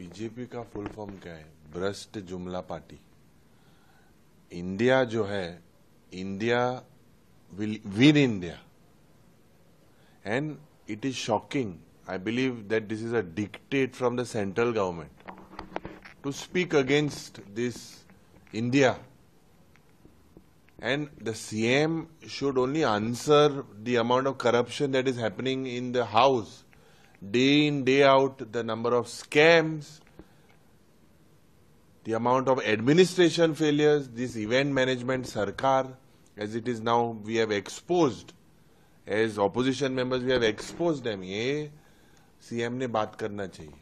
BJP का full form क्या है भ्रष्ट जुमला पार्टी इंडिया जो है India will win India and it is shocking I believe that this is a dictate from the central government to speak against this India and the CM should only answer the amount of corruption that is happening in the house day in, day out, the number of scams, the amount of administration failures, this event management sarkar, as it is now we have exposed, as opposition members we have exposed them. ये CM ने बात करना चाहिए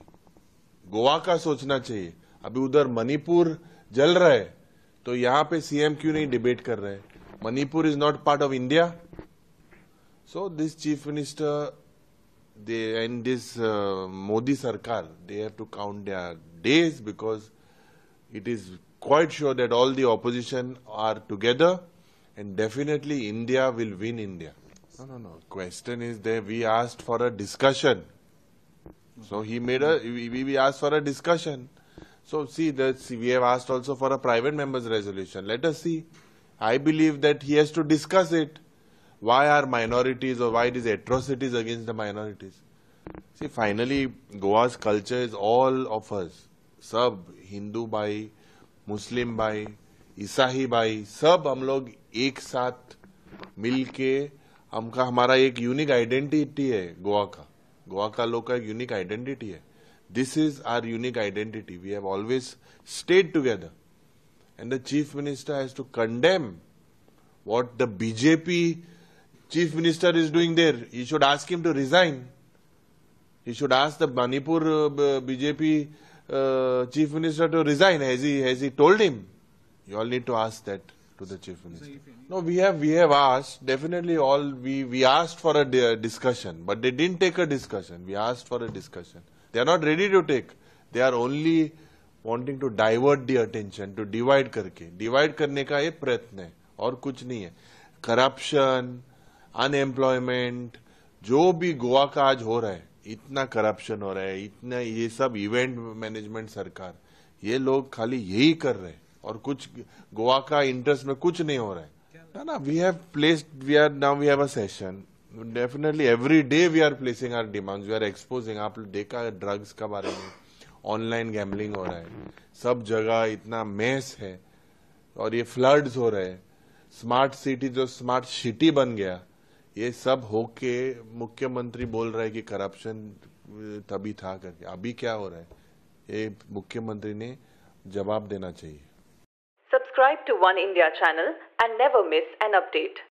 गोवा का सोचना चाहिए अभी उधर मणिपुर जल रहा है तो यहां पे सीएम क्यों नहीं डिबेट कर रहे Manipur is not part of India so this chief minister they and this uh, Modi Sarkar, they have to count their days because it is quite sure that all the opposition are together and definitely India will win India. No, no, no. Question is there, we asked for a discussion. So he made a, we, we asked for a discussion. So see, that's, we have asked also for a private member's resolution. Let us see. I believe that he has to discuss it why are minorities or why these atrocities against the minorities? See, finally, Goa's culture is all of us. Sub, Hindu by, Muslim by, Isahi by. sub hum log ek saath milke, humka humara ek unique identity hai Goa ka. Goa ka log unique identity This is our unique identity. We have always stayed together. And the chief minister has to condemn what the BJP chief minister is doing there. You should ask him to resign. You should ask the Manipur uh, BJP uh, chief minister to resign. Has he has he told him? You all need to ask that to the chief minister. No, we have we have asked definitely all we we asked for a discussion, but they didn't take a discussion. We asked for a discussion. They are not ready to take. They are only wanting to divert the attention to divide Karke. divide करने का ये प्रयत्न है और कुछ नहीं है corruption unemployment जो भी गोवा का आज हो रहा है इतना करप्शन हो रहा है इतना ये सब इवेंट मैनेजमेंट सरकार ये लोग खाली यही कर रहे हैं और कुछ गोवा का इंटरेस्ट में कुछ नहीं हो रहा है ना ना we have placed we are now we have a session definitely every day we are placing our demand we are exposing आप देखा ड्रग्स का बारे में ऑनलाइन गैमलिंग हो रहा है सब जगह इतना मेस है और ये फ्लड्स हो रहे हैं स्मार्ट सिटी जो स्मार्ट सिटी बन गया ये सब होके मुख्यमंत्री बोल रहे कि करप्शन तभी था करके अभी क्या हो रहा है ये मुख्यमंत्री ने जवाब देना चाहिए subscribe to One India channel and never miss an update